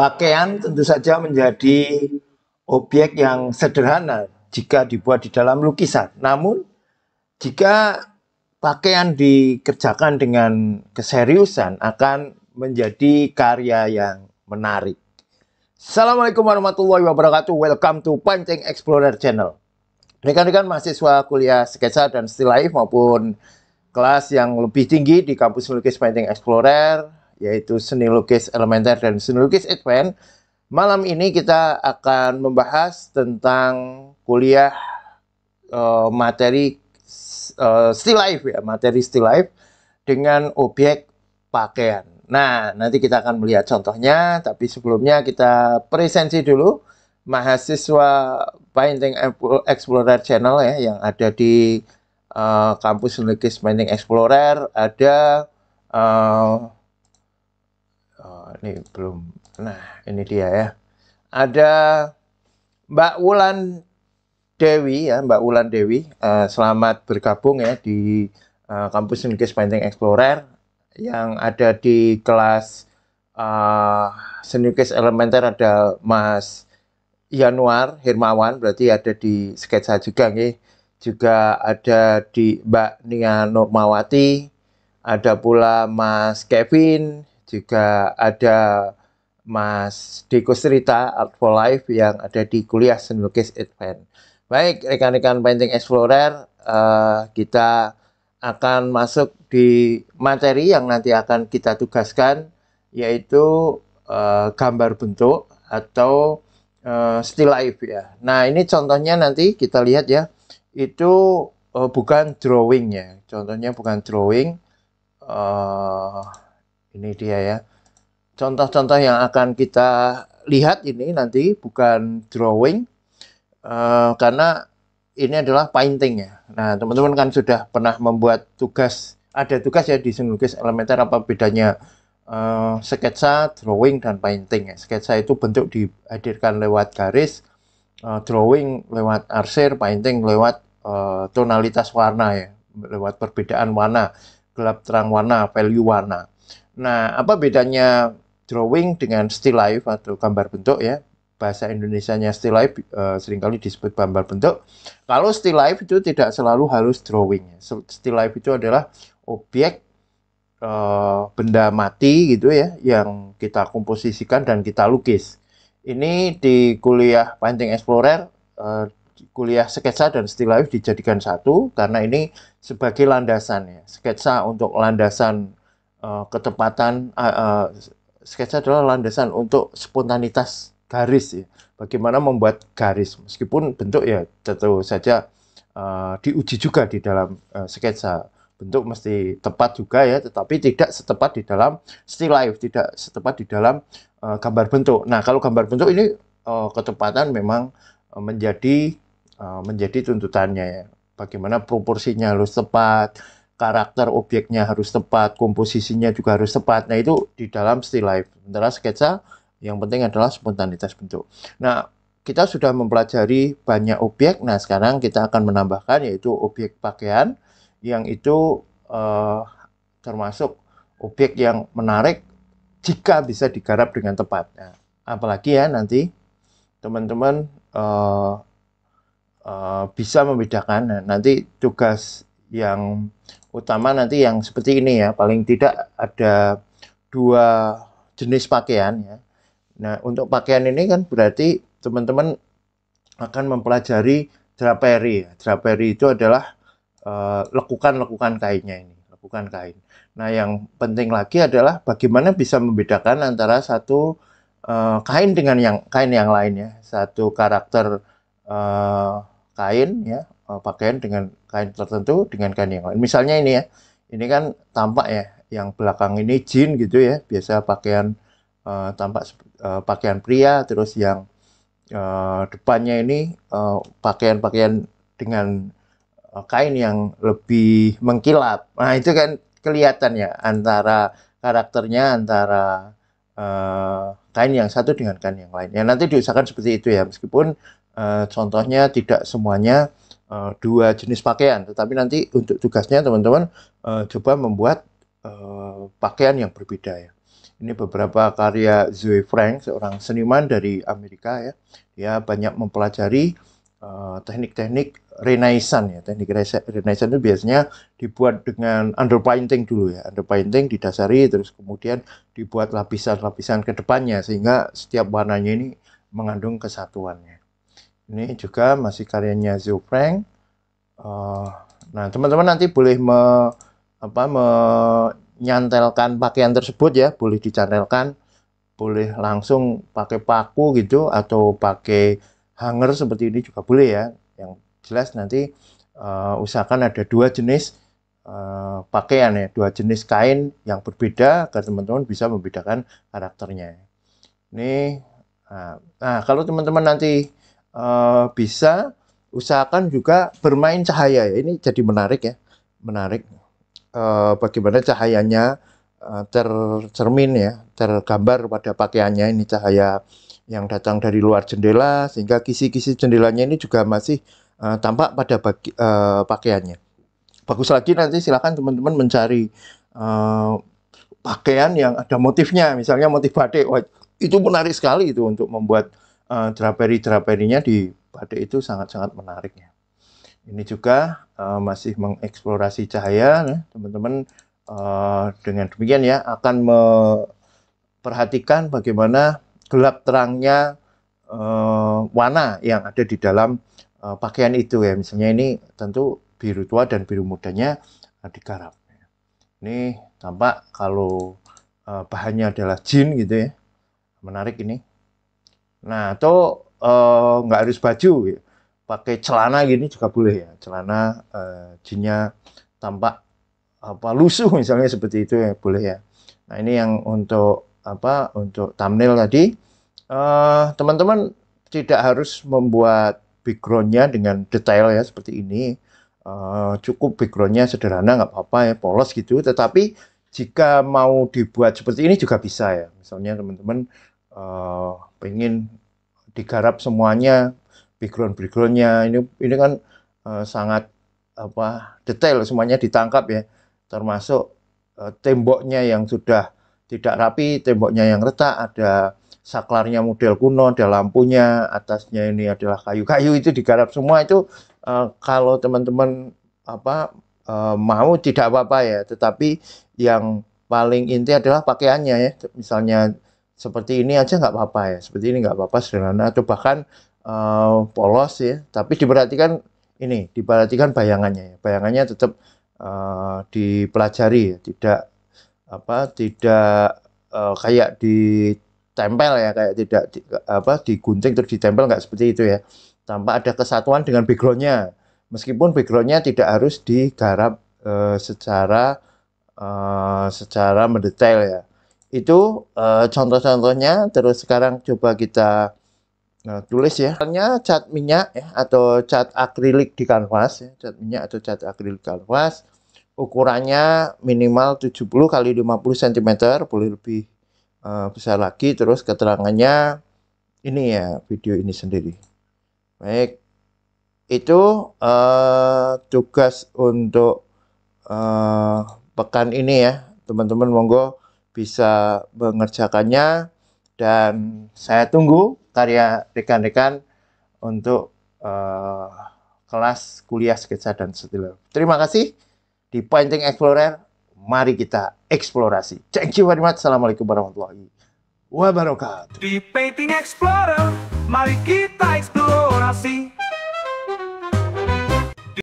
Pakaian tentu saja menjadi objek yang sederhana jika dibuat di dalam lukisan. Namun, jika pakaian dikerjakan dengan keseriusan akan menjadi karya yang menarik. Assalamualaikum warahmatullahi wabarakatuh. Welcome to Pancing Explorer Channel. Rekan-rekan mahasiswa kuliah sketsa dan still life maupun kelas yang lebih tinggi di kampus melukis Painting Explorer yaitu seni lukis elementer dan seni lukis advance. Malam ini kita akan membahas tentang kuliah uh, materi uh, still life ya, materi still life dengan objek pakaian. Nah, nanti kita akan melihat contohnya, tapi sebelumnya kita presensi dulu mahasiswa painting Explorer Channel ya yang ada di uh, kampus Lukis painting Explorer ada uh, ini belum. Nah, ini dia ya. Ada Mbak Wulan Dewi ya, Mbak Wulan Dewi. Uh, selamat bergabung ya di uh, kampus Linkis Painting Explorer yang ada di kelas uh, eh, Senukis Elementer ada Mas Januar Hermawan berarti ada di sketsa juga nih juga ada di Mbak Nia Normawati ada pula Mas Kevin juga ada Mas Deko Serita Art for Life yang ada di kuliah seni lukis Advent. Baik, rekan-rekan Painting Explorer, uh, kita akan masuk di materi yang nanti akan kita tugaskan, yaitu uh, gambar bentuk atau uh, still life ya. Nah, ini contohnya nanti kita lihat ya, itu uh, bukan drawing ya, contohnya bukan drawing, uh, ini dia ya. Contoh-contoh yang akan kita lihat ini nanti bukan drawing uh, karena ini adalah painting ya. Nah, teman-teman kan sudah pernah membuat tugas, ada tugas ya di lukis elementer apa bedanya uh, sketsa, drawing dan painting ya. Sketsa itu bentuk dihadirkan lewat garis, uh, drawing lewat arsir, painting lewat uh, tonalitas warna ya, lewat perbedaan warna, gelap terang warna, value warna. Nah, apa bedanya drawing dengan still life atau gambar bentuk ya? Bahasa Indonesianya still life uh, seringkali disebut gambar bentuk. Kalau still life itu tidak selalu harus drawing. Still life itu adalah objek uh, benda mati gitu ya yang kita komposisikan dan kita lukis. Ini di kuliah Painting Explorer uh, kuliah sketsa dan still life dijadikan satu karena ini sebagai landasan ya sketsa untuk landasan Eh, ketepatan uh, uh, sketsa adalah landasan untuk spontanitas garis ya. Bagaimana membuat garis meskipun bentuk ya tentu saja uh, diuji juga di dalam uh, sketsa bentuk mesti tepat juga ya, tetapi tidak setepat di dalam still life, tidak setepat di dalam uh, gambar bentuk. Nah, kalau gambar bentuk ini uh, ketepatan memang menjadi uh, menjadi tuntutannya ya. Bagaimana proporsinya harus tepat, karakter objeknya harus tepat, komposisinya juga harus tepat. Nah, itu di dalam still life. Sementara sketsa yang penting adalah spontanitas bentuk. Nah, kita sudah mempelajari banyak objek. Nah, sekarang kita akan menambahkan yaitu objek pakaian yang itu eh, termasuk objek yang menarik jika bisa digarap dengan tepat. Nah, apalagi ya nanti teman-teman uh, uh, bisa membedakan. Nah, nanti tugas yang utama nanti yang seperti ini ya paling tidak ada dua jenis pakaian ya nah untuk pakaian ini kan berarti teman-teman akan mempelajari draperi ya. draperi itu adalah eh, lekukan-lekukan uh, kainnya ini lekukan kain nah yang penting lagi adalah bagaimana bisa membedakan antara satu uh, kain dengan yang kain yang lainnya satu karakter uh, kain ya Eh, pakaian dengan kain tertentu dengan kain yang lain. Misalnya ini ya, ini kan tampak ya, yang belakang ini jin gitu ya, biasa pakaian uh, tampak uh, pakaian pria, terus yang uh, depannya ini pakaian-pakaian uh, dengan uh, kain yang lebih mengkilap. Nah itu kan kelihatan ya antara karakternya antara uh, kain yang satu dengan kain yang lain. Ya nanti diusahakan seperti itu ya, meskipun uh, contohnya tidak semuanya Eh, dua jenis pakaian. Tetapi nanti untuk tugasnya teman-teman uh, coba membuat uh, pakaian yang berbeda ya. Ini beberapa karya Zoe Frank, seorang seniman dari Amerika ya. Dia banyak mempelajari teknik-teknik uh, renaissance ya. Teknik Renaissance itu biasanya dibuat dengan underpainting dulu ya. Underpainting didasari terus kemudian dibuat lapisan-lapisan ke depannya sehingga setiap warnanya ini mengandung kesatuannya. Ini juga masih karyanya Zio Frank. Uh, nah, teman-teman nanti boleh me, apa, menyantelkan pakaian tersebut ya, boleh dicantelkan, boleh langsung pakai paku gitu atau pakai hanger seperti ini juga boleh ya. Yang jelas nanti uh, usahakan ada dua jenis uh, pakaian ya, dua jenis kain yang berbeda agar teman-teman bisa membedakan karakternya. Ini, nah, nah kalau teman-teman nanti Eh, bisa usahakan juga bermain cahaya ya. Ini jadi menarik ya, menarik uh, bagaimana cahayanya uh, eh, tercermin ya, tergambar pada pakaiannya ini cahaya yang datang dari luar jendela sehingga kisi-kisi jendelanya ini juga masih uh, tampak pada bagi, uh, pakaiannya. Bagus lagi nanti silahkan teman-teman mencari uh, pakaian yang ada motifnya, misalnya motif batik. Wah, itu menarik sekali itu untuk membuat uh, draperi-draperinya di Batik itu sangat-sangat menarik ya. Ini juga uh, masih mengeksplorasi cahaya, ya. teman-teman. Uh, dengan demikian ya akan memperhatikan bagaimana gelap terangnya uh, warna yang ada di dalam uh, pakaian itu ya. Misalnya ini tentu biru tua dan biru mudanya uh, digarap. Ya. Ini tampak kalau uh, bahannya adalah jin gitu ya. Menarik ini. Nah, atau eh, nggak uh, harus baju, ya. pakai celana gini juga boleh ya, celana uh, eh, jinnya tampak apa lusuh misalnya seperti itu ya boleh ya. Nah ini yang untuk apa untuk thumbnail tadi eh, teman-teman uh, tidak harus membuat backgroundnya dengan detail ya seperti ini uh, cukup backgroundnya sederhana nggak apa-apa ya polos gitu tetapi jika mau dibuat seperti ini juga bisa ya misalnya teman-teman uh, eh, pengen digarap semuanya background backgroundnya ini ini kan uh, sangat apa detail semuanya ditangkap ya termasuk uh, temboknya yang sudah tidak rapi temboknya yang retak ada saklarnya model kuno ada lampunya atasnya ini adalah kayu-kayu itu digarap semua itu uh, kalau teman-teman apa uh, mau tidak apa-apa ya tetapi yang paling inti adalah pakaiannya ya misalnya seperti ini aja nggak apa-apa ya seperti ini nggak apa-apa sederhana atau bahkan uh, polos ya tapi diperhatikan ini diperhatikan bayangannya ya. bayangannya tetap uh, dipelajari ya. tidak apa tidak uh, kayak ditempel ya kayak tidak di, apa digunting terus ditempel nggak seperti itu ya tanpa ada kesatuan dengan backgroundnya meskipun backgroundnya tidak harus digarap uh, secara uh, secara mendetail ya itu uh, contoh-contohnya. Terus sekarang coba kita nah, tulis ya. Caranya cat minyak ya, atau cat akrilik di kanvas. Ya. Cat minyak atau cat akrilik kanvas. Ukurannya minimal 70 kali 50 cm, boleh lebih uh, besar lagi. Terus keterangannya ini ya video ini sendiri. Baik, itu uh, tugas untuk uh, pekan ini ya, teman-teman monggo bisa mengerjakannya dan saya tunggu karya rekan-rekan untuk uh, kelas kuliah sketsa dan setilo. Terima kasih di Painting Explorer. Mari kita eksplorasi. Thank you very much. Assalamualaikum warahmatullahi wabarakatuh. Di Painting Explorer, mari kita eksplorasi.